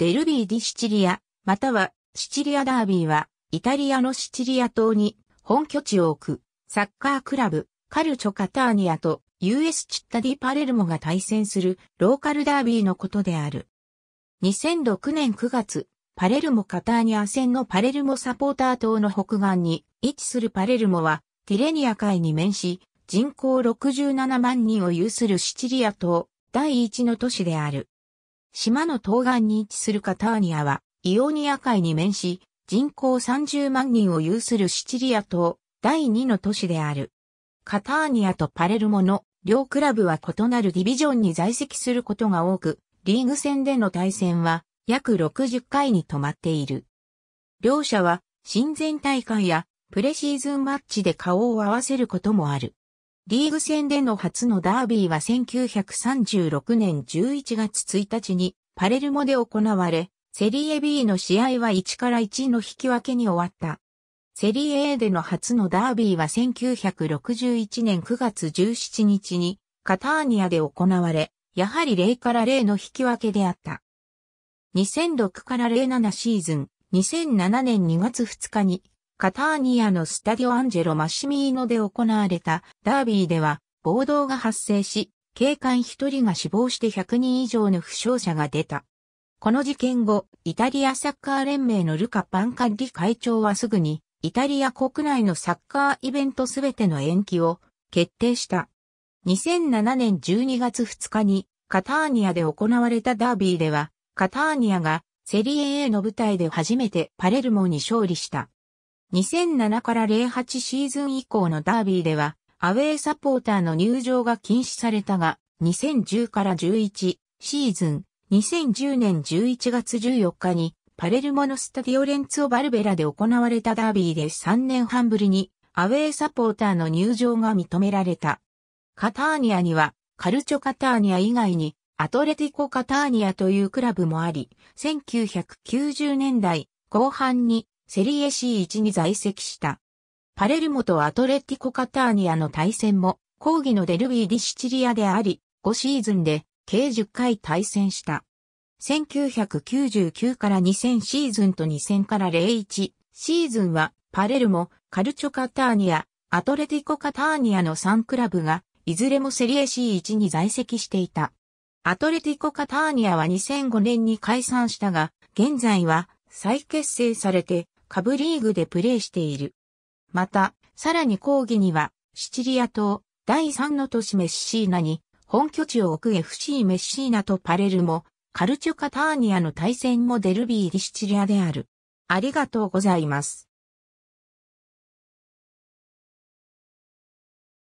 デルビー・ディ・シチリア、またはシチリア・ダービーは、イタリアのシチリア島に本拠地を置く、サッカークラブ、カルチョ・カターニアと US チッタディ・パレルモが対戦するローカルダービーのことである。2006年9月、パレルモ・カターニア戦のパレルモサポーター島の北岸に位置するパレルモは、ティレニア海に面し、人口67万人を有するシチリア島、第一の都市である。島の東岸に位置するカターニアは、イオニア海に面し、人口30万人を有するシチリア島、第2の都市である。カターニアとパレルモの両クラブは異なるディビジョンに在籍することが多く、リーグ戦での対戦は約60回に止まっている。両者は親善大会やプレシーズンマッチで顔を合わせることもある。リーグ戦での初のダービーは1936年11月1日にパレルモで行われ、セリエ B の試合は1から1の引き分けに終わった。セリエ A での初のダービーは1961年9月17日にカターニアで行われ、やはり0から0の引き分けであった。2006から07シーズン、2007年2月2日にカターニアのスタディオアンジェロ・マシミーノで行われたダービーでは暴動が発生し、警官1人が死亡して100人以上の負傷者が出た。この事件後、イタリアサッカー連盟のルカ・パンカッリ会長はすぐに、イタリア国内のサッカーイベントすべての延期を決定した。2007年12月2日にカターニアで行われたダービーでは、カターニアがセリエ A の舞台で初めてパレルモに勝利した。2007から08シーズン以降のダービーでは、アウェーサポーターの入場が禁止されたが、2010から11シーズン、2010年11月14日に、パレルモのスタディオレンツオ・バルベラで行われたダービーで3年半ぶりにアウェーサポーターの入場が認められた。カターニアにはカルチョカターニア以外にアトレティコカターニアというクラブもあり、1990年代後半にセリエ C1 に在籍した。パレルモとアトレティコ・カターニアの対戦も、抗議のデルビー・ディ・シチリアであり、5シーズンで計10回対戦した。1999から2000シーズンと2000から01シーズンは、パレルモ、カルチョ・カターニア、アトレティコ・カターニアの3クラブが、いずれもセリエ C1 に在籍していた。アトレティコ・カターニアは2005年に解散したが、現在は再結成されて、下部リーグでプレーしている。また、さらに抗議には、シチリア島、第3の都市メッシーナに、本拠地を置く FC メッシーナとパレルも、カルチュカターニアの対戦もデルビー・リシチリアである。ありがとうございます。